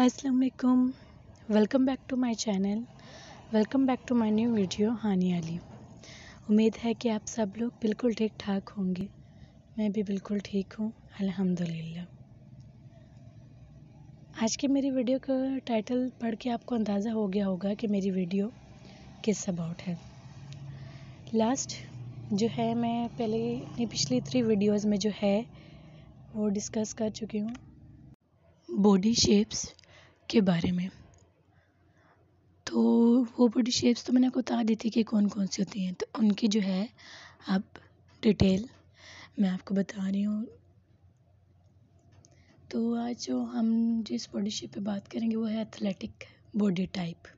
असलकुम welcome back to my channel welcome back to my new video Hani Ali उम्मीद है कि आप सब लोग बिल्कुल ठीक ठाक होंगे मैं भी बिल्कुल ठीक हूँ अल्हम्दुलिल्लाह आज की मेरी वीडियो का टाइटल पढ़ के आपको अंदाज़ा हो गया होगा कि मेरी वीडियो किस अबाउट है लास्ट जो है मैं पहले अपनी पिछली थ्री वीडियोज़ में जो है वो डिस्कस कर चुकी हूँ बॉडी शेप्स के बारे में तो वो बॉडी शेप्स तो मैंने आपको बता दी थी कि कौन कौन सी होती हैं तो उनकी जो है अब डिटेल मैं आपको बता रही हूँ तो आज जो हम जिस बॉडी शेप पे बात करेंगे वो है एथलेटिक बॉडी टाइप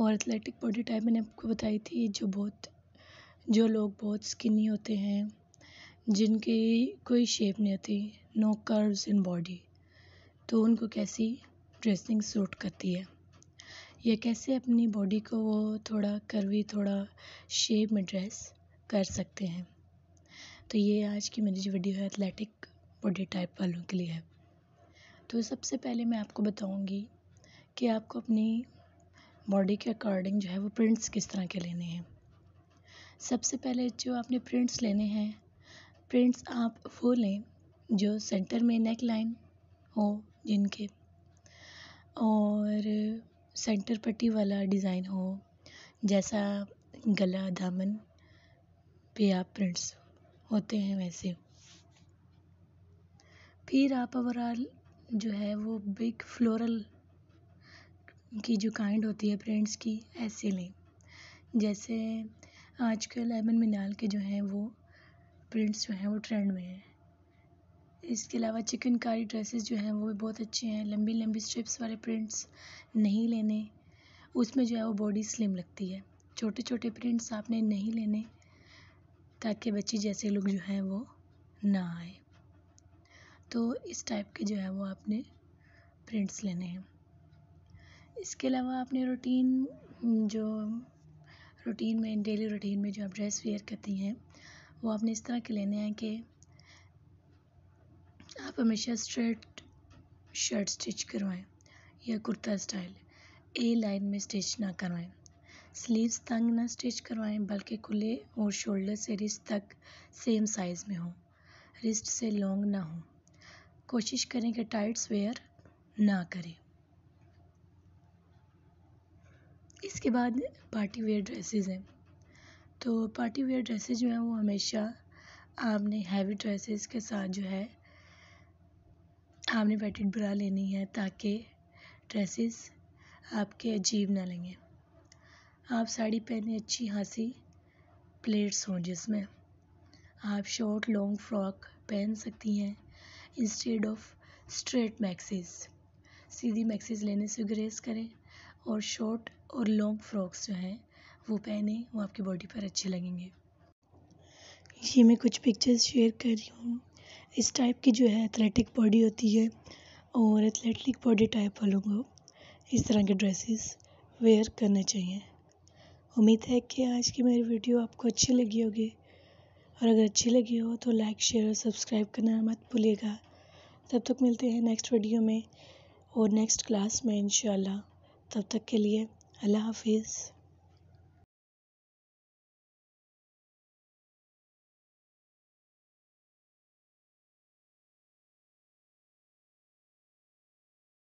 और एथलेटिक बॉडी टाइप मैंने आपको बताई थी जो बहुत जो लोग बहुत स्किनी होते हैं जिनकी कोई शेप नहीं होती नो कर्व्स इन बॉडी तो उनको कैसी ड्रेसिंग सूट करती है यह कैसे अपनी बॉडी को वो थोड़ा करवी थोड़ा शेप में ड्रेस कर सकते हैं तो ये आज की मेरी जो वीडियो है एथलेटिक बॉडी टाइप वालों के लिए है तो सबसे पहले मैं आपको बताऊंगी कि आपको अपनी बॉडी के अकॉर्डिंग जो है वो प्रिंट्स किस तरह के लेने हैं सबसे पहले जो आपने प्रिंट्स लेने हैं प्रिंट्स आप वो लें जो सेंटर में नेक लाइन हो जिनके और सेंटर पट्टी वाला डिज़ाइन हो जैसा गला दामन पे आप प्रिंट्स होते हैं वैसे फिर आप ओवरऑल जो है वो बिग फ्लोरल की जो काइंड होती है प्रिंट्स की ऐसे लें जैसे आजकल एमन मिनाल के जो हैं वो प्रिंट्स जो हैं वो ट्रेंड में हैं इसके अलावा चिकनकारी ड्रेसेस जो हैं वो भी बहुत अच्छे हैं लंबी लंबी स्ट्रिप्स वाले प्रिंट्स नहीं लेने उसमें जो है वो बॉडी स्लिम लगती है छोटे छोटे प्रिंट्स आपने नहीं लेने ताकि बच्चे जैसे लोग जो हैं वो ना आए तो इस टाइप के जो है वो आपने प्रिंट्स लेने हैं इसके अलावा आपने रूटीन जो रूटीन में डेली रूटीन में जो आप ड्रेस वेयर करती हैं वो आपने इस तरह के लेने हैं कि आप हमेशा स्ट्रेट शर्ट स्टिच करवाएं या कुर्ता स्टाइल ए लाइन में स्टिच ना करवाएं स्लीव्स तंग ना स्टिच करवाएं बल्कि खुले और शोल्डर से रिस्ट तक सेम साइज़ में हो रिस्ट से लॉन्ग ना हो कोशिश करें कि टाइट्स वेयर ना करें इसके बाद पार्टी वेयर ड्रेसेस हैं तो पार्टी वेयर ड्रेसेस जो हैं वो हमेशा आपने हैवी ड्रेसेस के साथ जो है आपने वेटेड ब्रा लेनी है ताकि ड्रेसेस आपके अजीब ना लगें आप साड़ी पहने अच्छी खासी प्लेट्स हों जिसमें आप शॉर्ट लॉन्ग फ्रॉक पहन सकती हैं इंस्टेड ऑफ स्ट्रेट मैक्सीज सीधी मैक्सीज लेने से ग्रेस करें और शॉर्ट और लॉन्ग फ्रॉक्स जो हैं वो पहने वो आपकी बॉडी पर अच्छे लगेंगे ये मैं कुछ पिक्चर्स शेयर कर रही हूँ इस टाइप की जो है एथलेटिक बॉडी होती है और एथलेटिक बॉडी टाइप वालों को इस तरह के ड्रेसेस वेयर करने चाहिए उम्मीद है कि आज की मेरी वीडियो आपको अच्छी लगी होगी और अगर अच्छी लगी हो तो लाइक शेयर और सब्सक्राइब करना मत भूलिएगा तब तक मिलते हैं नेक्स्ट वीडियो में और नेक्स्ट क्लास में इन तब तक के लिए अल्लाह हाफिज़